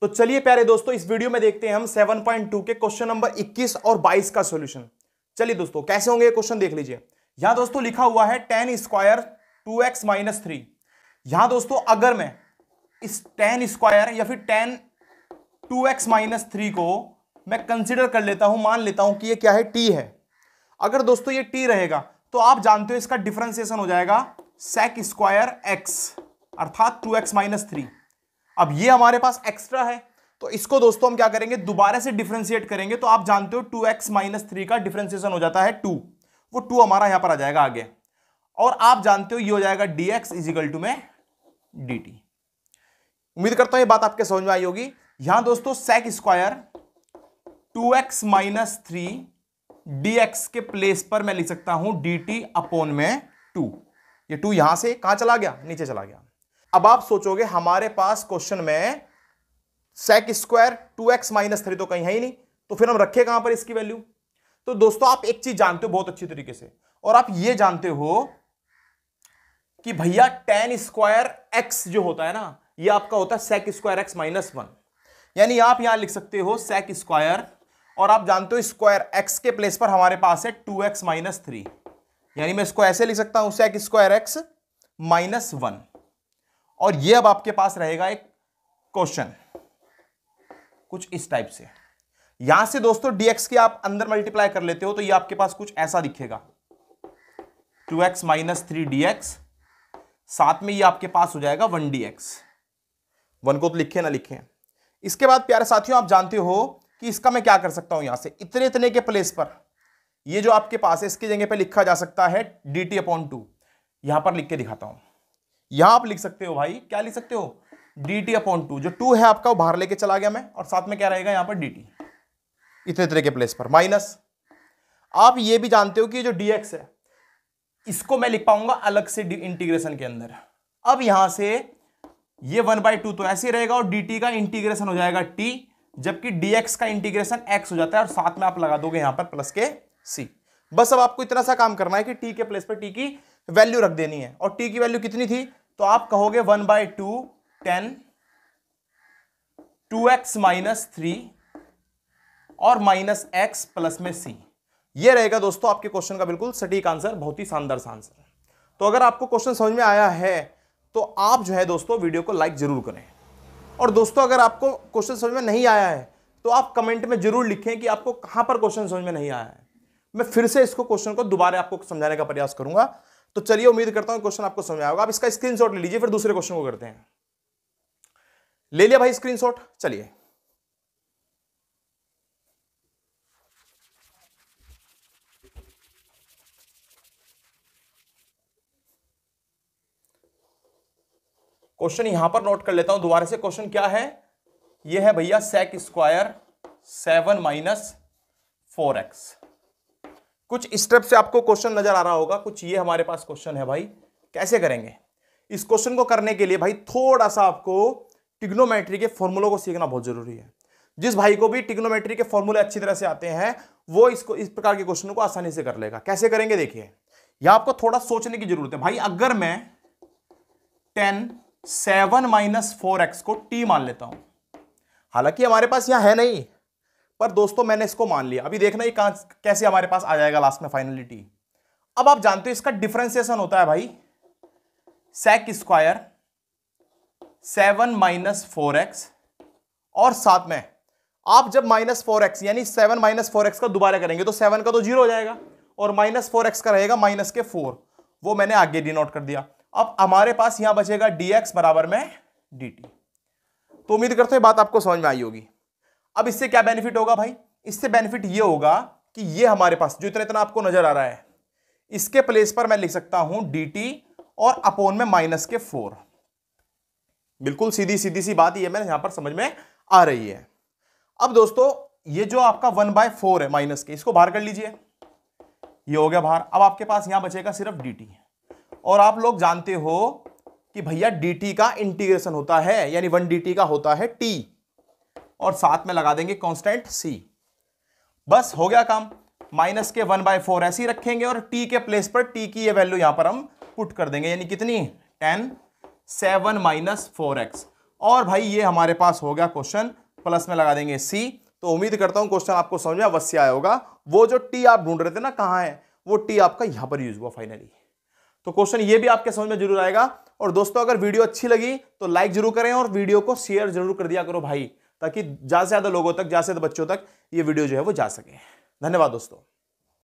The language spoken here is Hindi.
तो चलिए प्यारे दोस्तों इस वीडियो में देखते हैं हम सेवन पॉइंट टू के क्वेश्चन नंबर इक्कीस और बाईस का सोल्यूशन चलिए दोस्तों कैसे होंगे क्वेश्चन देख लीजिए यहां दोस्तों लिखा हुआ है tan square two x minus three यहां दोस्तों अगर मैं इस टेन स्क्वायर या फिर tan two x minus three को मैं कंसिडर कर लेता हूं मान लेता हूं कि ये क्या है टी है अगर दोस्तों ये टी रहेगा तो आप जानते हो इसका डिफ्रेंसिएशन हो जाएगा सेक स्क्वायर एक्स अर्थात टू एक्स माइनस थ्री अब ये हमारे पास एक्स्ट्रा है तो इसको दोस्तों हम क्या करेंगे दोबारा से डिफ्रेंशिएट करेंगे तो आप जानते हो टू एक्स माइनस थ्री का डिफ्रेंसिएशन हो जाता है टू वो टू हमारा यहां पर आ जाएगा आगे और आप जानते हो ये हो जाएगा डी एक्स इजिकल टू में डी टी उम्मीद करता हूं ये बात आपके समझ में आई होगी यहां दोस्तों sec square two x minus three D X के प्लेस पर मैं लिख सकता हूं डी टी अपोन में टू ये टू यहां से कहां चला गया नीचे चला गया अब आप सोचोगे हमारे पास क्वेश्चन में sec square two x minus three तो कहीं है ही नहीं तो फिर हम रखे कहां पर इसकी वैल्यू तो दोस्तों आप एक चीज जानते हो बहुत अच्छी तरीके से और आप ये जानते हो कि भैया टेन स्क्वायर एक्स जो होता है ना ये आपका होता है sec square x minus one यानी आप यहां लिख सकते हो सेक स्क्वायर और आप जानते हो स्क्वायर एक्स के प्लेस पर हमारे पास है टू एक्स माइनस थ्री यानी मैं इसको ऐसे लिख सकता हूं sec square x minus one और ये अब आपके पास रहेगा एक क्वेश्चन कुछ इस टाइप से यहां से दोस्तों डीएक्स के आप अंदर मल्टीप्लाई कर लेते हो तो ये आपके पास कुछ ऐसा दिखेगा टू एक्स माइनस थ्री साथ में ये आपके पास हो जाएगा वन डी एक्स वन को तो लिखे ना लिखे इसके बाद प्यारे साथियों आप जानते हो कि इसका मैं क्या कर सकता हूं यहां से इतने इतने के प्लेस पर ये जो आपके पास है इसकी जगह पे लिखा जा सकता है डी टी अपॉन टू यहां पर लिख के दिखाता हूं यहां आप लिख सकते हो भाई क्या लिख सकते हो डी टी अपॉन टू जो टू है आपका वो बाहर लेके चला गया मैं और साथ में क्या रहेगा यहां पर डी इतने तरह के प्लेस पर माइनस आप ये भी जानते हो कि जो dx है इसको मैं लिख पाऊंगा अलग से इंटीग्रेशन के अंदर अब यहां से ये वन बाई टू तो ऐसे ही रहेगा और dt का इंटीग्रेशन हो जाएगा t जबकि dx का इंटीग्रेशन x हो जाता है और साथ में आप लगा दोगे यहां पर प्लस के c बस अब आपको इतना सा काम करना है कि t के प्लेस पर t की वैल्यू रख देनी है और t की वैल्यू कितनी थी तो आप कहोगे one by two tan two x minus three और माइनस एक्स प्लस में सी ये रहेगा दोस्तों आपके क्वेश्चन का बिल्कुल सटीक आंसर बहुत ही शानदार आंसर तो अगर आपको क्वेश्चन समझ में आया है तो आप जो है दोस्तों वीडियो को लाइक जरूर करें और दोस्तों अगर आपको क्वेश्चन समझ में नहीं आया है तो आप कमेंट में जरूर लिखें कि आपको कहां पर क्वेश्चन समझ में नहीं आया है मैं फिर से इसको क्वेश्चन को दोबारा आपको समझाने का प्रयास करूंगा तो चलिए उम्मीद करता हूं क्वेश्चन आपको समझ आएगा आप इसका स्क्रीनशॉट ले लीजिए फिर दूसरे क्वेश्चन को करते हैं ले लिया भाई स्क्रीनशॉट चलिए क्वेश्चन यहां पर नोट कर लेता हूं दोबारा से क्वेश्चन क्या है यह है भैया sec square seven minus four x कुछ स्टेप से आपको क्वेश्चन नजर आ रहा होगा कुछ ये हमारे पास क्वेश्चन है भाई कैसे करेंगे इस क्वेश्चन को करने के लिए भाई थोड़ा सा आपको टिग्नोमेट्री के फॉर्मूलों को सीखना बहुत जरूरी है जिस भाई को भी टिग्नोमेट्री के फॉर्मूले अच्छी तरह से आते हैं वो इसको इस प्रकार के क्वेश्चन को आसानी से कर लेगा कैसे करेंगे देखिए यह आपको थोड़ा सोचने की जरूरत है भाई अगर मैं tan seven minus four x को टी मान लेता हूं हालांकि हमारे पास यहां है नहीं पर दोस्तों मैंने इसको मान लिया अभी देखना ये कहाँ कैसे हमारे पास आ जाएगा लास्ट में फाइनलिटी अब आप जानते हो इसका डिफ्रेंसिएशन होता है भाई sec square seven minus four x और साथ में आप जब माइनस फोर एक्स यानी सेवन माइनस फोर एक्स का दोबारा करेंगे तो सेवन का तो जीरो हो जाएगा और माइनस फोर एक्स का रहेगा माइनस के फोर वो मैंने आगे डिनोट कर दिया अब हमारे पास यहां बचेगा डी एक्स बराबर में डी टी तो उम्मीद करते हैं बात आपको समझ में आई होगी अब इससे क्या बेनिफिट होगा भाई इससे बेनिफिट ये होगा कि ये हमारे पास जो इतना इतना आपको नजर आ रहा है इसके प्लेस पर मैं लिख सकता हूं डी और अपोन में माइनस के फोर बिल्कुल सीधी सीधी सी बात ये मैंने यहां पर समझ में आ रही है अब दोस्तों ये जो आपका वन बाय फोर है माइनस के इसको बाहर कर लीजिए ये हो गया बाहर अब आपके पास यहां बचेगा सिर्फ डी और आप लोग जानते हो कि भैया डी का इंटीग्रेशन होता है यानी वन डी का होता है टी और साथ में लगा देंगे कॉन्स्टेंट सी बस हो गया काम माइनस के वन बाय फोर ऐसे ही रखेंगे और टी के प्लेस पर टी की ये वैल्यू यहां पर हम पुट कर देंगे यानी कितनी tan seven minus four x और भाई ये हमारे पास हो गया क्वेश्चन प्लस में लगा देंगे सी तो उम्मीद करता हूं क्वेश्चन आपको समझ में अवश्य आया होगा वो जो टी आप ढूंढ रहे थे ना कहाँ है वो टी आपका यहां पर यूज हुआ फाइनली तो क्वेश्चन ये भी आपके समझ में जरूर आएगा और दोस्तों अगर वीडियो अच्छी लगी तो लाइक जरूर करें और वीडियो को शेयर जरूर कर दिया करो भाई ताकि ज़्यादा से ज़्यादा लोगों तक ज़्यादा से ज़्यादा बच्चों तक ये वीडियो जो है वो जा सके धन्यवाद दोस्तों